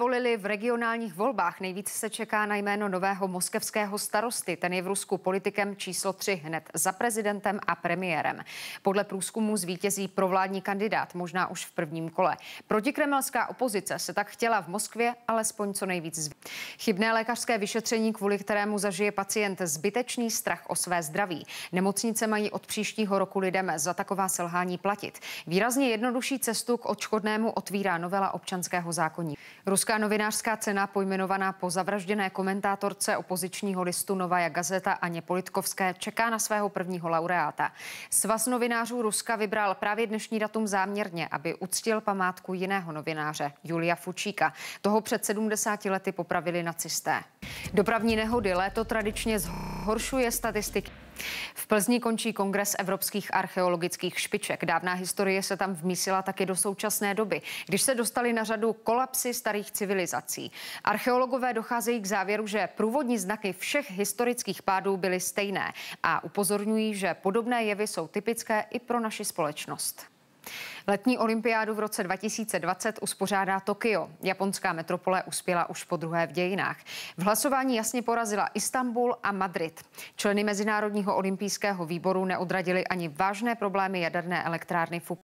Volili v regionálních volbách. Nejvíc se čeká na jméno nového moskevského starosty. Ten je v Rusku politikem číslo 3 hned za prezidentem a premiérem. Podle průzkumu zvítězí provládní kandidát, možná už v prvním kole. Protikremelská opozice se tak chtěla v Moskvě alespoň co nejvíc zv... Chybné lékařské vyšetření, kvůli kterému zažije pacient zbytečný strach o své zdraví. Nemocnice mají od příštího roku lidem za taková selhání platit. Výrazně jednodušší cestu k odškodnému otvírá novela občanského zákonníku. Ruská novinářská cena pojmenovaná po zavražděné komentátorce opozičního listu Novaja Gazeta Aně Politkovské čeká na svého prvního laureáta. Svaz novinářů Ruska vybral právě dnešní datum záměrně, aby uctil památku jiného novináře, Julia Fučíka. Toho před 70 lety popravili nacisté. Dopravní nehody léto tradičně zhoršuje statistiky. V Plzni končí kongres evropských archeologických špiček. Dávná historie se tam vmísila taky do současné doby, když se dostali na řadu kolapsy starých civilizací. Archeologové docházejí k závěru, že průvodní znaky všech historických pádů byly stejné a upozorňují, že podobné jevy jsou typické i pro naši společnost. Letní olympiádu v roce 2020 uspořádá Tokio. Japonská metropole uspěla už po druhé v dějinách. V hlasování jasně porazila Istanbul a Madrid. Členy Mezinárodního olympijského výboru neodradili ani vážné problémy jaderné elektrárny Fukushima.